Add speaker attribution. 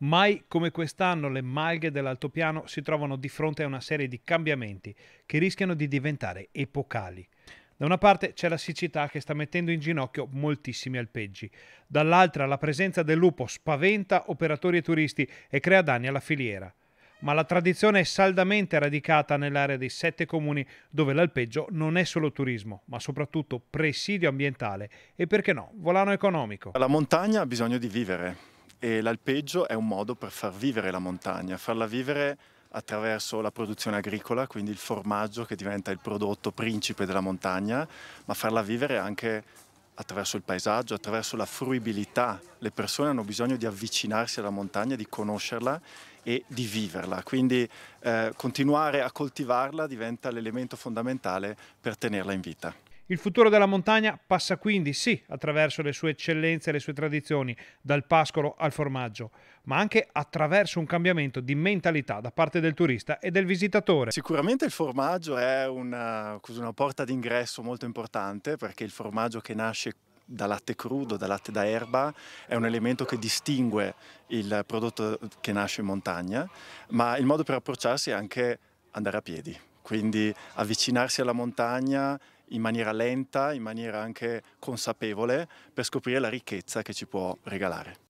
Speaker 1: Mai come quest'anno le malghe dell'altopiano si trovano di fronte a una serie di cambiamenti che rischiano di diventare epocali. Da una parte c'è la siccità che sta mettendo in ginocchio moltissimi alpeggi, dall'altra la presenza del lupo spaventa operatori e turisti e crea danni alla filiera. Ma la tradizione è saldamente radicata nell'area dei sette comuni dove l'alpeggio non è solo turismo, ma soprattutto presidio ambientale e perché no, volano economico.
Speaker 2: La montagna ha bisogno di vivere e l'alpeggio è un modo per far vivere la montagna, farla vivere attraverso la produzione agricola, quindi il formaggio che diventa il prodotto principe della montagna, ma farla vivere anche attraverso il paesaggio, attraverso la fruibilità. Le persone hanno bisogno di avvicinarsi alla montagna, di conoscerla e di viverla, quindi eh, continuare a coltivarla diventa l'elemento fondamentale per tenerla in vita.
Speaker 1: Il futuro della montagna passa quindi sì attraverso le sue eccellenze e le sue tradizioni, dal pascolo al formaggio, ma anche attraverso un cambiamento di mentalità da parte del turista e del visitatore.
Speaker 2: Sicuramente il formaggio è una, una porta d'ingresso molto importante perché il formaggio che nasce da latte crudo, da latte da erba, è un elemento che distingue il prodotto che nasce in montagna, ma il modo per approcciarsi è anche andare a piedi, quindi avvicinarsi alla montagna in maniera lenta, in maniera anche consapevole, per scoprire la ricchezza che ci può regalare.